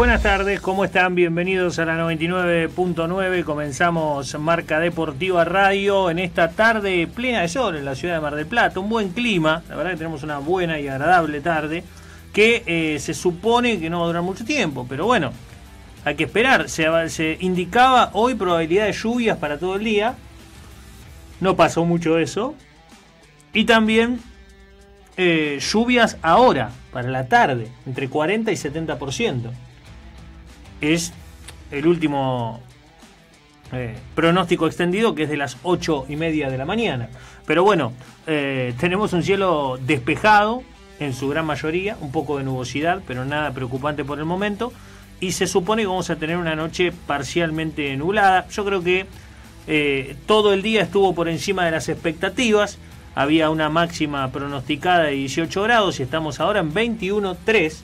Buenas tardes, ¿cómo están? Bienvenidos a la 99.9. Comenzamos Marca Deportiva Radio en esta tarde plena de sol en la ciudad de Mar del Plata. Un buen clima, la verdad que tenemos una buena y agradable tarde que eh, se supone que no va a durar mucho tiempo, pero bueno, hay que esperar. Se, indicaba hoy probabilidad de lluvias para todo el día. No pasó mucho eso. Y también eh, lluvias ahora, para la tarde, entre 40 y 70% es el último eh, pronóstico extendido que es de las 8 y media de la mañana. Pero bueno, eh, tenemos un cielo despejado en su gran mayoría, un poco de nubosidad, pero nada preocupante por el momento. Y se supone que vamos a tener una noche parcialmente nublada. Yo creo que eh, todo el día estuvo por encima de las expectativas. Había una máxima pronosticada de 18 grados y estamos ahora en 21.3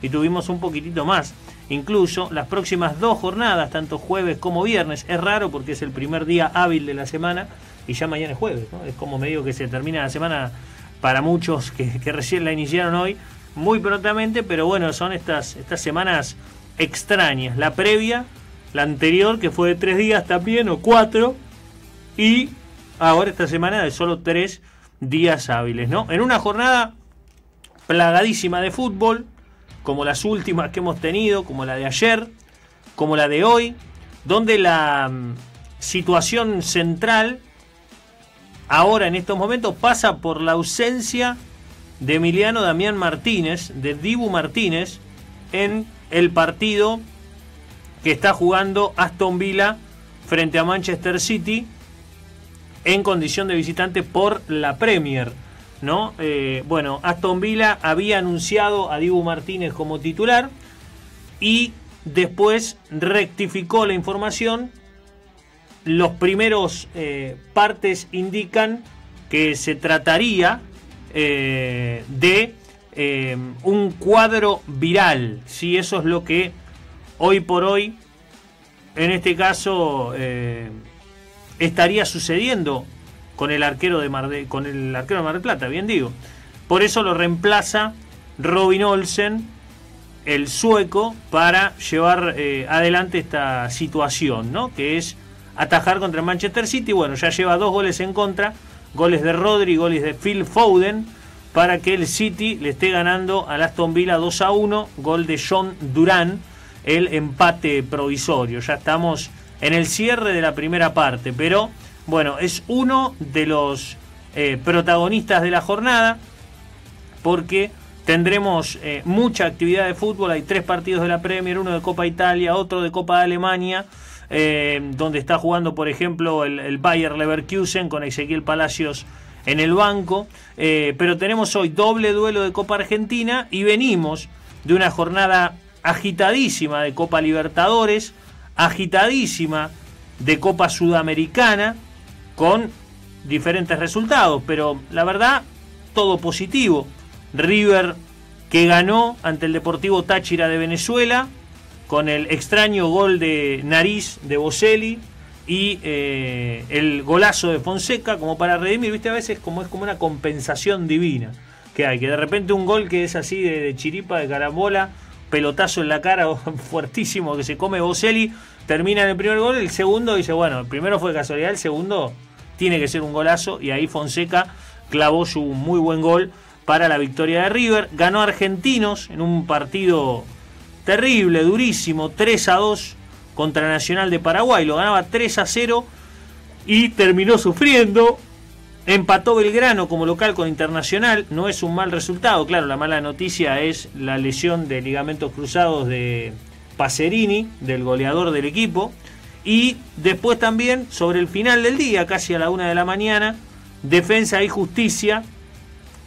y tuvimos un poquitito más incluso las próximas dos jornadas, tanto jueves como viernes. Es raro porque es el primer día hábil de la semana y ya mañana es jueves. Es como medio que se termina la semana para muchos que, recién la iniciaron hoy muy prontamente, pero bueno, son estas, estas semanas extrañas. La previa, la anterior que fue de tres días también o cuatro y ahora esta semana de solo tres días hábiles, ¿no? En una jornada plagadísima de fútbol, como las últimas que hemos tenido, como la de ayer, como la de hoy, donde la mm, situación central ahora en estos momentos pasa por la ausencia de Emiliano Damián Martínez, de Dibu Martínez, en el partido que está jugando Aston Villa frente a Manchester City en condición de visitante por la Premier. ¿no? Eh, bueno, Aston Villa había anunciado a Dibu Martínez como titular y después rectificó la información. Los primeros eh, partes indican que se trataría eh, de un cuadro viral, si eso es lo que hoy por hoy, en este caso, estaría sucediendo con el arquero de Mar con el arquero de del Plata, bien digo. Por eso lo reemplaza Robin Olsen, el sueco, para llevar eh, adelante esta situación, ¿no? Que es atajar contra el Manchester City. Bueno, ya lleva dos goles en contra, goles de Rodri, goles de Phil Foden, para que el City le esté ganando al Aston Villa 2 a 1, gol de John Durán, el empate provisorio. Ya estamos en el cierre de la primera parte, pero bueno, es uno de los eh, protagonistas de la jornada porque tendremos eh, mucha actividad de fútbol. Hay tres partidos de la Premier, uno de Copa Italia, otro de Copa Alemania. Eh, donde está jugando, por ejemplo, el, Bayer Leverkusen con Ezequiel Palacios en el banco. pero tenemos hoy doble duelo de Copa Argentina y venimos de una jornada agitadísima de Copa Libertadores, agitadísima de Copa Sudamericana con diferentes resultados, pero la verdad, todo positivo. River que ganó ante el Deportivo Táchira de Venezuela con el extraño gol de nariz de Boselli y eh, el golazo de Fonseca como para redimir, viste a veces como es como una compensación divina que hay, que de repente un gol que es así de, chiripa, de carambola, pelotazo en la cara fuertísimo que se come Boselli, termina en el primer gol, el segundo dice, bueno, el primero fue casualidad, el segundo tiene que ser un golazo y ahí Fonseca clavó su muy buen gol para la victoria de River. Ganó Argentinos en un partido terrible, durísimo, 3 a 2 contra Nacional de Paraguay. Lo ganaba 3 a 0 y terminó sufriendo. Empató Belgrano como local con Internacional. No es un mal resultado. Claro, la mala noticia es la lesión de ligamentos cruzados de Pacerini, del goleador del equipo. Y después también, sobre el final del día, casi a la una de la mañana, Defensa y Justicia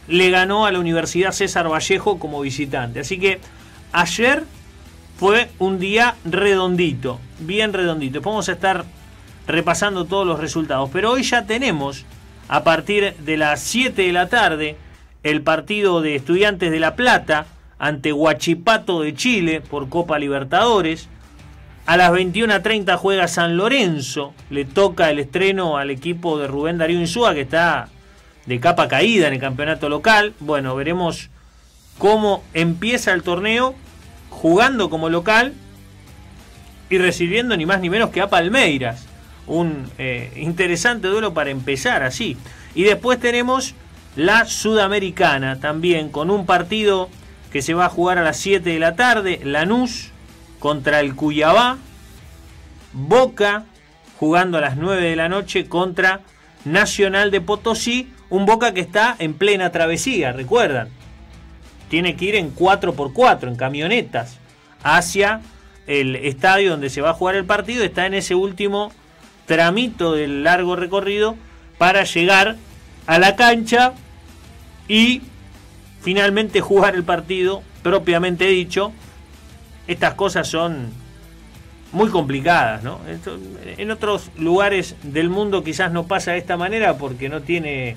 le ganó a la Universidad César Vallejo como visitante. Así que ayer fue un día redondito, bien redondito. Vamos a estar repasando todos los resultados, pero hoy ya tenemos a partir de las 7 de la tarde el partido de Estudiantes de La Plata ante Huachipato de Chile por Copa Libertadores. A las 21.30 juega San Lorenzo. Le toca el estreno al equipo de Rubén Darío Insúa, que está de capa caída en el campeonato local. Bueno, veremos cómo empieza el torneo jugando como local y recibiendo ni más ni menos que a Palmeiras. Un eh, interesante duelo para empezar así. Y después tenemos la Sudamericana también, con un partido que se va a jugar a las 7 de la tarde. Lanús contra el Cuyabá. Boca jugando a las 9 de la noche contra Nacional de Potosí. Un Boca que está en plena travesía, recuerdan. Tiene que ir en 4x4, en camionetas, hacia el estadio donde se va a jugar el partido. Está en ese último tramito del largo recorrido para llegar a la cancha y finalmente jugar el partido propiamente dicho estas cosas son muy complicadas, ¿no? en otros lugares del mundo quizás no pasa de esta manera porque no tiene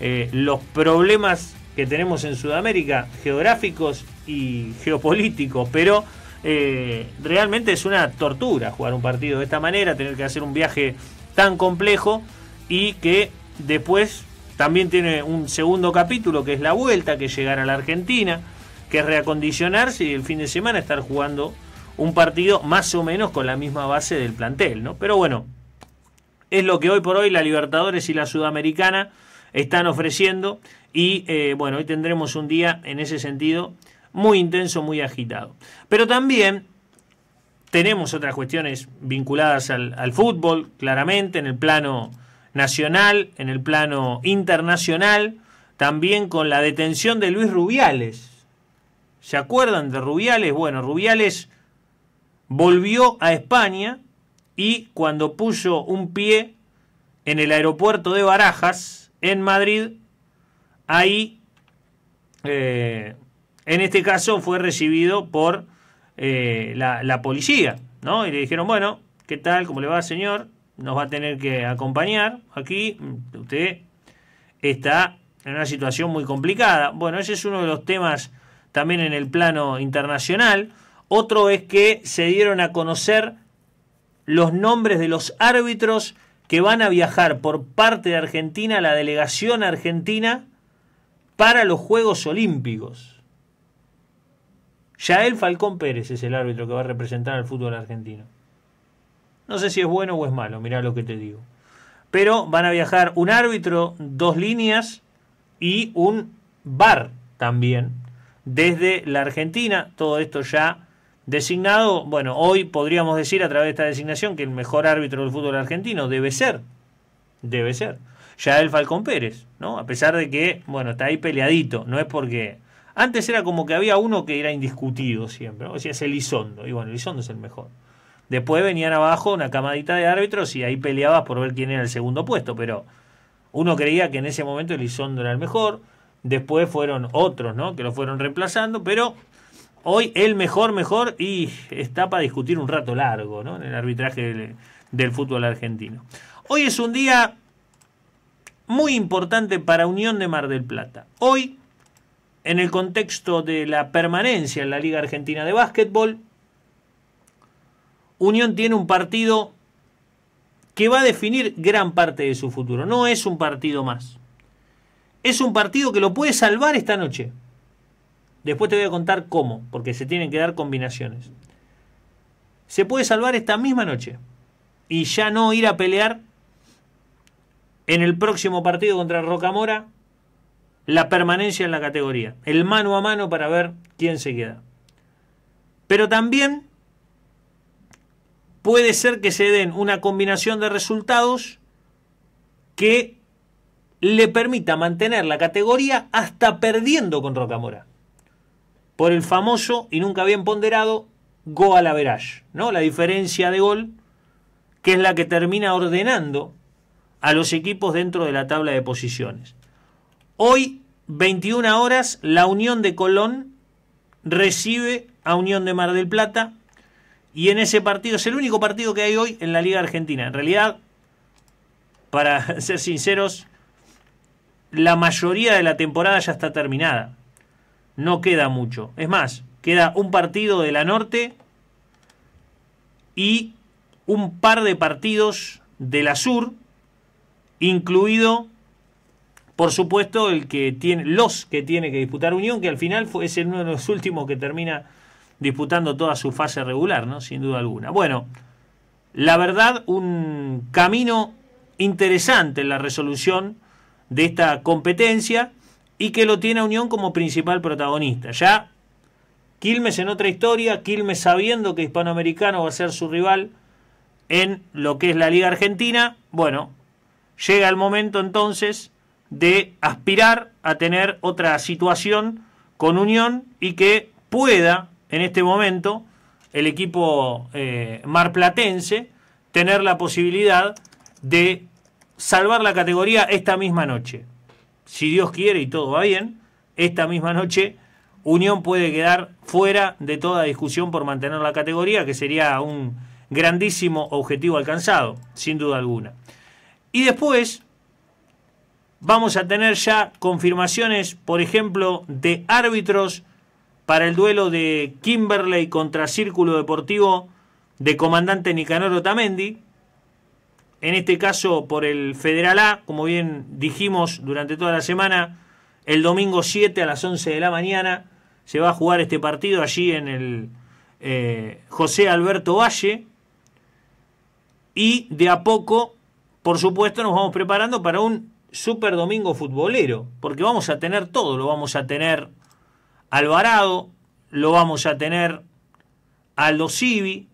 eh, los problemas que tenemos en Sudamérica, geográficos y geopolíticos, pero eh, realmente es una tortura jugar un partido de esta manera, tener que hacer un viaje tan complejo y que después también tiene un segundo capítulo que es la vuelta, que es llegar a la Argentina que reacondicionarse y el fin de semana estar jugando un partido más o menos con la misma base del plantel, ¿no? Pero bueno, es lo que hoy por hoy la Libertadores y la Sudamericana están ofreciendo y eh, bueno, hoy tendremos un día en ese sentido muy intenso, muy agitado. Pero también tenemos otras cuestiones vinculadas al fútbol, claramente, en el plano nacional, en el plano internacional, también con la detención de Luis Rubiales, ¿Se acuerdan de Rubiales? Bueno, Rubiales volvió a España y cuando puso un pie en el aeropuerto de Barajas, en Madrid, ahí, eh, en este caso, fue recibido por eh, la, la, policía, ¿no? Y le dijeron, bueno, ¿qué tal? ¿Cómo le va, señor? Nos va a tener que acompañar aquí. Usted está en una situación muy complicada. Bueno, ese es uno de los temas también en el plano internacional. Otro es que se dieron a conocer los nombres de los árbitros que van a viajar por parte de Argentina, la delegación argentina, para los Juegos Olímpicos. el Falcón Pérez es el árbitro que va a representar al fútbol argentino. No sé si es bueno o es malo, mirá lo que te digo. Pero van a viajar un árbitro, dos líneas y un bar también, desde la Argentina. Todo esto ya designado. Bueno, hoy podríamos decir a través de esta designación que el mejor árbitro del fútbol argentino debe ser, debe ser, ya el Falcón Pérez, ¿no? A pesar de que, bueno, está ahí peleadito, no es porque... Antes era como que había uno que era indiscutido siempre, o sea, es Elizondo, y bueno, Elizondo es el mejor. Después venían abajo una camadita de árbitros y ahí peleabas por ver quién era el segundo puesto, pero uno creía que en ese momento Elizondo era el mejor, Después fueron otros, ¿no? Que lo fueron reemplazando, pero hoy el mejor, mejor y está para discutir un rato largo, ¿no? En el arbitraje del fútbol argentino. Hoy es un día muy importante para Unión de Mar del Plata. Hoy, en el contexto de la permanencia en la Liga Argentina de Básquetbol, Unión tiene un partido que va a definir gran parte de su futuro. No es un partido más es un partido que lo puede salvar esta noche. Después te voy a contar cómo, porque se tienen que dar combinaciones. Se puede salvar esta misma noche y ya no ir a pelear en el próximo partido contra Rocamora la permanencia en la categoría, el mano a mano para ver quién se queda. Pero también puede ser que se den una combinación de resultados que le permita mantener la categoría hasta perdiendo con Rocamora. Por el famoso y nunca bien ponderado goal average, ¿no? La diferencia de gol que es la que termina ordenando a los equipos dentro de la tabla de posiciones. Hoy 21 horas la Unión de Colón recibe a Unión de Mar del Plata y en ese partido es el único partido que hay hoy en la Liga Argentina. En realidad, para ser sinceros, la mayoría de la temporada ya está terminada. No queda mucho. Es más, queda un partido de la norte y un par de partidos de la sur, incluido, por supuesto, el que tiene, los que tiene que disputar Unión, que al final fue, es uno de los últimos que termina disputando toda su fase regular, ¿no? Sin duda alguna. Bueno, la verdad, un camino interesante en la resolución de esta competencia y que lo tiene Unión como principal protagonista. Ya Quilmes en otra historia, Quilmes sabiendo que Hispanoamericano va a ser su rival en lo que es la Liga Argentina, bueno, llega el momento entonces de aspirar a tener otra situación con Unión y que pueda en este momento el equipo eh, marplatense tener la posibilidad de salvar la categoría esta misma noche. Si Dios quiere y todo va bien, esta misma noche Unión puede quedar fuera de toda discusión por mantener la categoría, que sería un grandísimo objetivo alcanzado, sin duda alguna. Y después vamos a tener ya confirmaciones, por ejemplo, de árbitros para el duelo de Kimberley contra Círculo Deportivo de Comandante Nicanor Otamendi, en este caso por el Federal A, como bien dijimos durante toda la semana, el domingo 7 a las 11 de la mañana se va a jugar este partido allí en el eh, José Alberto Valle. Y de a poco, por supuesto, nos vamos preparando para un super domingo futbolero, porque vamos a tener todo, lo vamos a tener Alvarado, lo vamos a tener Aldo Civi,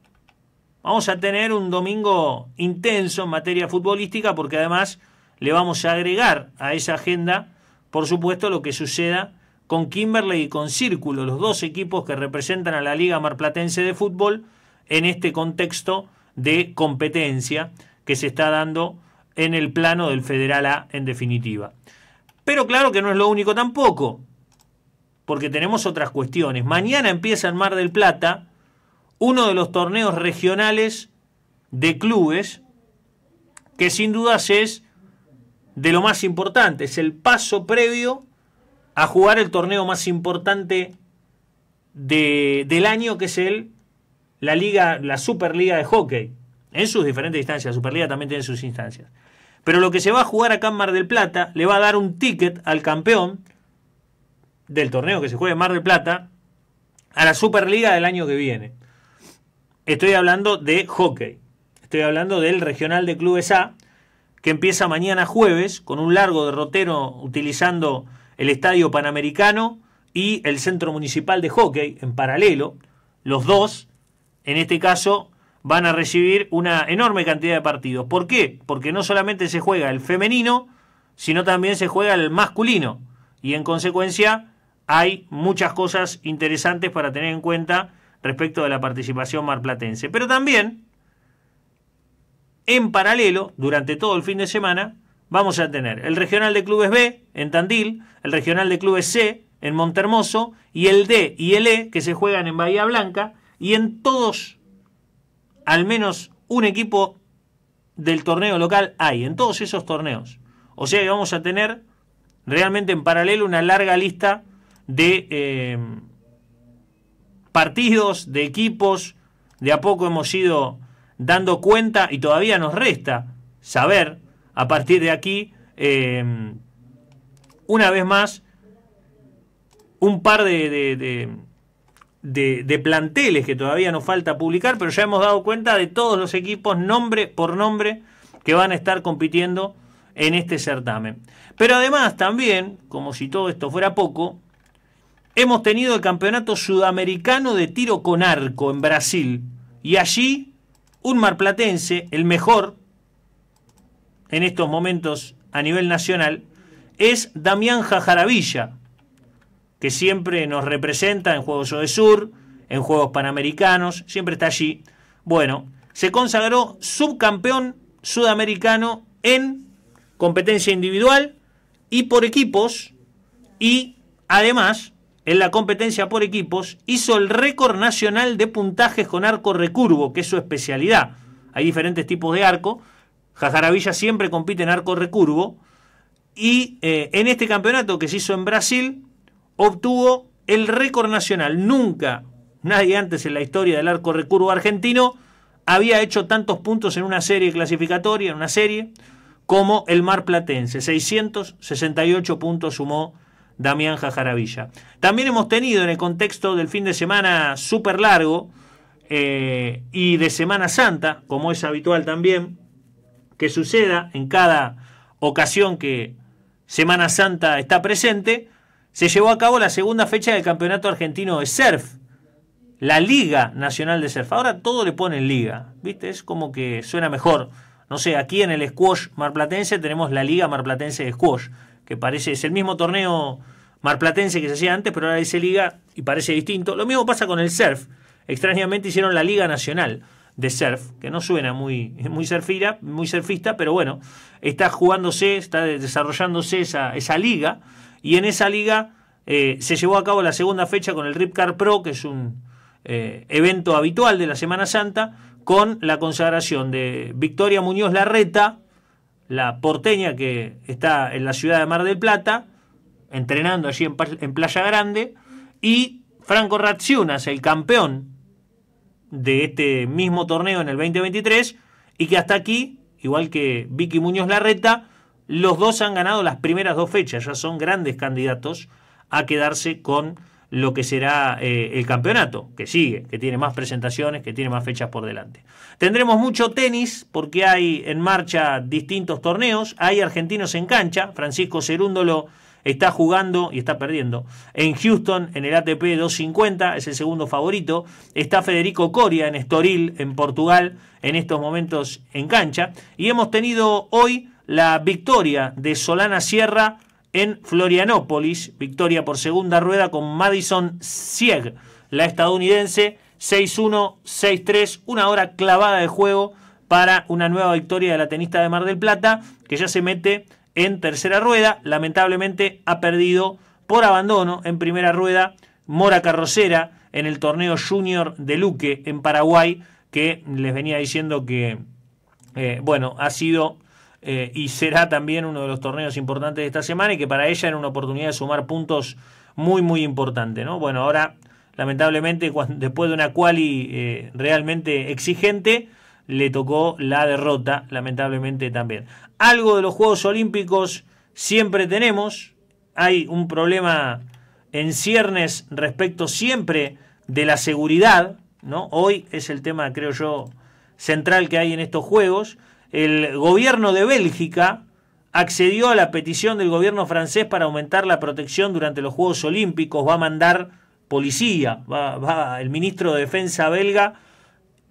vamos a tener un domingo intenso en materia futbolística porque además le vamos a agregar a esa agenda, por supuesto, lo que suceda con Kimberley y con Círculo, los dos equipos que representan a la Liga Marplatense de Fútbol en este contexto de competencia que se está dando en el plano del Federal A en definitiva. Pero claro que no es lo único tampoco, porque tenemos otras cuestiones. Mañana empieza el Mar del Plata uno de los torneos regionales de clubes que sin dudas es de lo más importante, es el paso previo a jugar el torneo más importante del año, que es el, la, Liga, la Superliga de Hockey, en sus diferentes instancias, la Superliga también tiene sus instancias. Pero lo que se va a jugar acá en Mar del Plata le va a dar un ticket al campeón del torneo que se juegue en Mar del Plata a la Superliga del año que viene. Estoy hablando de hockey. Estoy hablando del Regional de Clubes A, que empieza mañana jueves con un largo derrotero utilizando el Estadio Panamericano y el Centro Municipal de Hockey en paralelo. Los dos, en este caso, van a recibir una enorme cantidad de partidos. ¿Por qué? Porque no solamente se juega el femenino, sino también se juega el masculino. Y en consecuencia hay muchas cosas interesantes para tener en cuenta respecto de la participación marplatense. Pero también, en paralelo, durante todo el fin de semana, vamos a tener el Regional de Clubes B en Tandil, el Regional de Clubes C en Montermoso y el D y el E que se juegan en Bahía Blanca y en todos, al menos un equipo del torneo local hay, en todos esos torneos. O sea que vamos a tener realmente en paralelo una larga lista de... Eh, partidos, de equipos, de a poco hemos ido dando cuenta y todavía nos resta saber a partir de aquí, em, una vez más, un par de, de, de, planteles que todavía nos falta publicar, pero ya hemos dado cuenta de todos los equipos, nombre por nombre, que van a estar compitiendo en este certamen. Pero además también, como si todo esto fuera poco, hemos tenido el campeonato sudamericano de tiro con arco en Brasil. Y allí un marplatense, el mejor en estos momentos a nivel nacional, es Damián Jajaravilla, que siempre nos representa en Juegos Sur, en Juegos Panamericanos, siempre está allí. Bueno, se consagró subcampeón sudamericano en competencia individual y por equipos y además en la competencia por equipos, hizo el récord nacional de puntajes con arco recurvo, que es su especialidad. Hay diferentes tipos de arco. Jajaravilla siempre compite en arco recurvo. Y eh, en este campeonato que se hizo en Brasil, obtuvo el récord nacional. Nunca nadie antes en la historia del arco recurvo argentino había hecho tantos puntos en una serie clasificatoria, en una serie, como el Mar Platense. 668 puntos sumó Damián Jajaravilla. También hemos tenido en el contexto del fin de semana súper largo eh, y de Semana Santa, como es habitual también, que suceda en cada ocasión que Semana Santa está presente, se llevó a cabo la segunda fecha del Campeonato Argentino de Surf, la Liga Nacional de Surf. Ahora todo le ponen liga, ¿viste? Es como que suena mejor. No sé, aquí en el squash marplatense tenemos la Liga Marplatense de Squash que parece, es el mismo torneo marplatense que se hacía antes, pero ahora es liga y parece distinto. Lo mismo pasa con el surf. Extrañamente hicieron la Liga Nacional de Surf, que no suena muy, muy, muy surfista, pero bueno, está jugándose, está desarrollándose esa, esa liga, y en esa liga eh, se llevó a cabo la segunda fecha con el Ripcar Pro, que es un eh, evento habitual de la Semana Santa, con la consagración de Victoria Muñoz Larreta, la porteña que está en la ciudad de Mar del Plata, entrenando allí en, Playa Grande, y Franco Razzunas, el campeón de este mismo torneo en el 2023, y que hasta aquí, igual que Vicky Muñoz Larreta, los dos han ganado las primeras dos fechas, ya son grandes candidatos a quedarse con lo que será eh, el campeonato, que sigue, que tiene más presentaciones, que tiene más fechas por delante. Tendremos mucho tenis porque hay en marcha distintos torneos, hay argentinos en cancha, Francisco Cerúndolo está jugando y está perdiendo en Houston en el ATP 250, es el segundo favorito, está Federico Coria en Estoril, en Portugal, en estos momentos en cancha, y hemos tenido hoy la victoria de Solana Sierra en Florianópolis, victoria por segunda rueda con Madison Sieg, la estadounidense, 6-1, 6-3, una hora clavada de juego para una nueva victoria de la tenista de Mar del Plata, que ya se mete en tercera rueda, lamentablemente ha perdido por abandono en primera rueda Mora Carrocera en el torneo junior de Luque en Paraguay, que les venía diciendo que, eh, bueno, ha sido eh, y será también uno de los torneos importantes de esta semana y que para ella era una oportunidad de sumar puntos muy, muy importante, ¿no? Bueno, ahora, lamentablemente, después de una quali eh, realmente exigente, le tocó la derrota, lamentablemente también. Algo de los Juegos Olímpicos siempre tenemos, hay un problema en ciernes respecto siempre de la seguridad, ¿no? Hoy es el tema, creo yo, central que hay en estos Juegos el gobierno de Bélgica accedió a la petición del gobierno francés para aumentar la protección durante los Juegos Olímpicos, va a mandar policía, el ministro de Defensa belga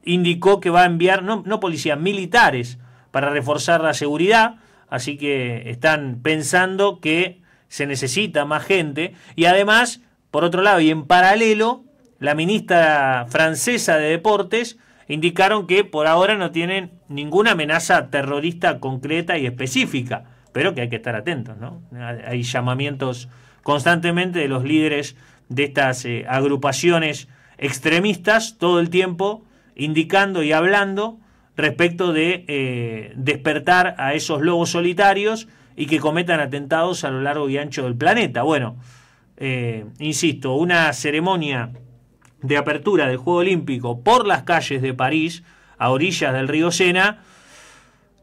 indicó que va a enviar, no, no policías, militares para reforzar la seguridad, así que están pensando que se necesita más gente y además, por otro lado y en paralelo, la ministra francesa de Deportes indicaron que por ahora no tienen ninguna amenaza terrorista concreta y específica, pero que hay que estar atentos, ¿no? Hay llamamientos constantemente de los líderes de estas eh, agrupaciones extremistas todo el tiempo indicando y hablando respecto de eh, despertar a esos lobos solitarios y que cometan atentados a lo largo y ancho del planeta. Bueno, eh, insisto, una ceremonia de apertura del Juego Olímpico por las calles de París, a orillas del río Sena,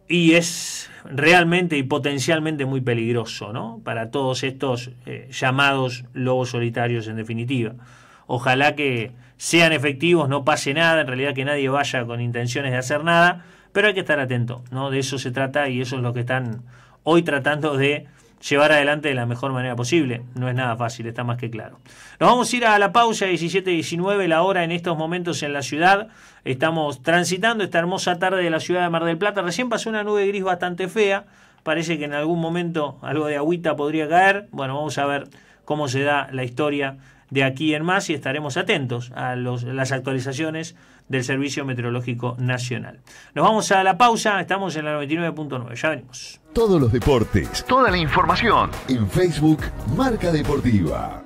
y es realmente y potencialmente muy peligroso, ¿no? Para todos estos eh, llamados lobos solitarios en definitiva. Ojalá que sean efectivos, no pase nada, en realidad que nadie vaya con intenciones de hacer nada, pero hay que estar atento, ¿no? De eso se trata y eso es lo que están hoy tratando de llevar adelante de la mejor manera posible. No es nada fácil, está más que claro. Nos vamos a ir a la pausa 17-19, la hora en estos momentos en la ciudad. Estamos transitando esta hermosa tarde de la ciudad de Mar del Plata. Recién pasó una nube gris bastante fea. Parece que en algún momento algo de agüita podría caer. Bueno, vamos a ver cómo se da la historia de aquí en más y estaremos atentos a las actualizaciones del Servicio Meteorológico Nacional. Nos vamos a la pausa, estamos en la 99.9, ya venimos. Todos los deportes, toda la información en Facebook Marca Deportiva.